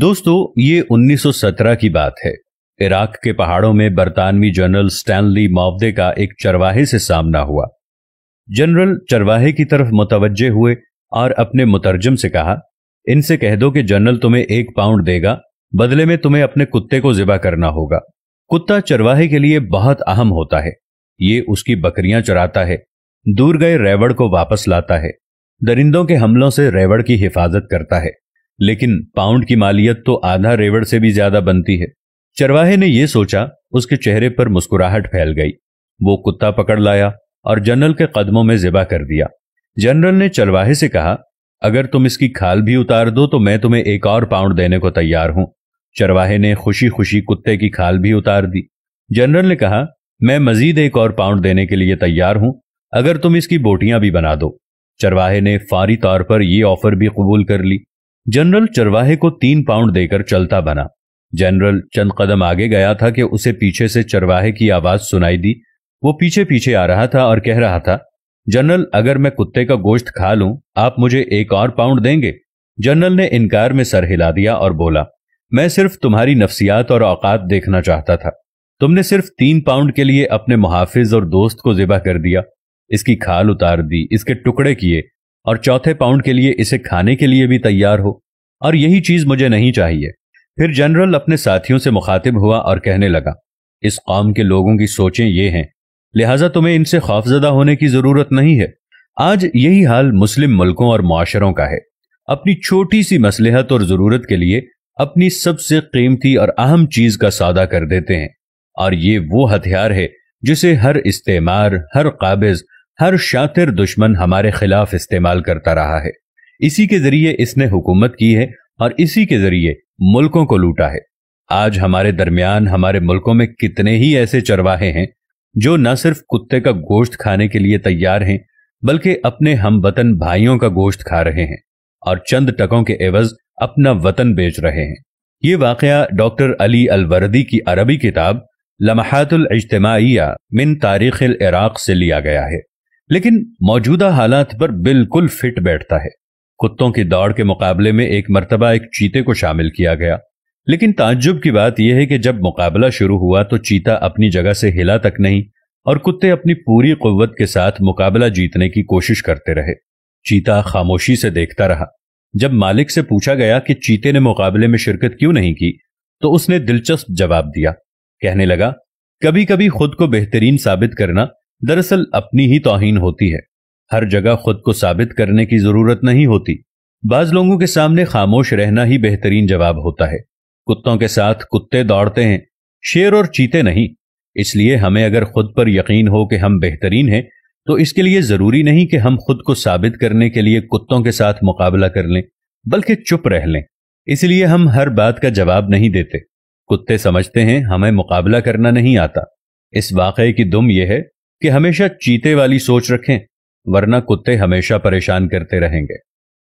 दोस्तों ये 1917 की बात है इराक के पहाड़ों में बरतानवी जनरल स्टैनली मावदे का एक चरवाहे से सामना हुआ जनरल चरवाहे की तरफ मुतवजे हुए और अपने मुतरजम से कहा इनसे कह दो कि जनरल तुम्हें एक पाउंड देगा बदले में तुम्हें अपने कुत्ते को जिबा करना होगा कुत्ता चरवाहे के लिए बहुत अहम होता है ये उसकी बकरियां चराता है दूर गए रेवड़ को वापस लाता है दरिंदों के हमलों से रेवड़ की हिफाजत करता है लेकिन पाउंड की मालियत तो आधा रेवड़ से भी ज्यादा बनती है चरवाहे ने यह सोचा उसके चेहरे पर मुस्कुराहट फैल गई वो कुत्ता पकड़ लाया और जनरल के कदमों में जिबा कर दिया जनरल ने चरवाहे से कहा अगर तुम इसकी खाल भी उतार दो तो मैं तुम्हें एक और पाउंड देने को तैयार हूं चरवाहे ने खुशी खुशी कुत्ते की खाल भी उतार दी जनरल ने कहा मैं मजीद एक और पाउंड देने के लिए तैयार हूं अगर तुम इसकी बोटियां भी बना दो चरवाहे ने फारी तौर पर यह ऑफर भी कबूल कर ली जनरल चरवाहे को तीन पाउंड देकर चलता बना जनरल चंद कदम आगे गया था कि उसे पीछे से चरवाहे की आवाज सुनाई दी वो पीछे पीछे आ रहा था और कह रहा था जनरल अगर मैं कुत्ते का गोश्त खा लूं आप मुझे एक और पाउंड देंगे जनरल ने इनकार में सर हिला दिया और बोला मैं सिर्फ तुम्हारी नफसियात और औकात देखना चाहता था तुमने सिर्फ तीन पाउंड के लिए अपने मुहाफिज और दोस्त को जिबा कर दिया इसकी खाल उतार दी इसके टुकड़े किए और चौथे पाउंड के लिए इसे खाने के लिए भी तैयार हो और यही चीज मुझे नहीं चाहिए फिर जनरल अपने साथियों से मुखातिब हुआ और कहने लगा इस कौम के लोगों की सोचें ये हैं लिहाजा तुम्हें इनसे खौफजदा होने की जरूरत नहीं है आज यही हाल मुस्लिम मुल्कों और माशरों का है अपनी छोटी सी मसलहत और जरूरत के लिए अपनी सबसे कीमती और अहम चीज का सौदा कर देते हैं और ये वो हथियार है जिसे हर इस्तेमार हर काबिज हर शातिर दुश्मन हमारे खिलाफ इस्तेमाल करता रहा है इसी के जरिए इसने हुकूमत की है और इसी के जरिए मुल्कों को लूटा है आज हमारे दरमियान हमारे मुल्कों में कितने ही ऐसे चरवाहे हैं जो न सिर्फ कुत्ते का गोश्त खाने के लिए तैयार हैं बल्कि अपने हम वतन भाइयों का गोश्त खा रहे हैं और चंद टकों के एवज अपना वतन बेच रहे हैं ये वाकया डॉक्टर अली अलवरदी की अरबी किताब लमहतुल इज्तमाइया मिन तारीख इराक से लिया गया है लेकिन मौजूदा हालात पर बिल्कुल फिट बैठता है कुत्तों की दौड़ के मुकाबले में एक मरतबा एक चीते को शामिल किया गया लेकिन ताज्जुब की बात यह है कि जब मुकाबला शुरू हुआ तो चीता अपनी जगह से हिला तक नहीं और कुत्ते अपनी पूरी कुत के साथ मुकाबला जीतने की कोशिश करते रहे चीता खामोशी से देखता रहा जब मालिक से पूछा गया कि चीते ने मुकाबले में शिरकत क्यों नहीं की तो उसने दिलचस्प जवाब दिया कहने लगा कभी कभी खुद को बेहतरीन साबित करना दरअसल अपनी ही तोहिन होती है हर जगह खुद को साबित करने की जरूरत नहीं होती बाज लोगों के सामने खामोश रहना ही बेहतरीन जवाब होता है कुत्तों के साथ कुत्ते दौड़ते हैं शेर और चीते नहीं इसलिए हमें अगर खुद पर यकीन हो कि हम बेहतरीन हैं तो इसके लिए जरूरी नहीं कि हम खुद को साबित करने के लिए कुत्तों के साथ मुकाबला कर लें बल्कि चुप रह लें इसलिए हम हर बात का जवाब नहीं देते कुत्ते समझते हैं हमें मुकाबला करना नहीं आता इस वाकई की दुम यह है कि हमेशा चीते वाली सोच रखें वरना कुत्ते हमेशा परेशान करते रहेंगे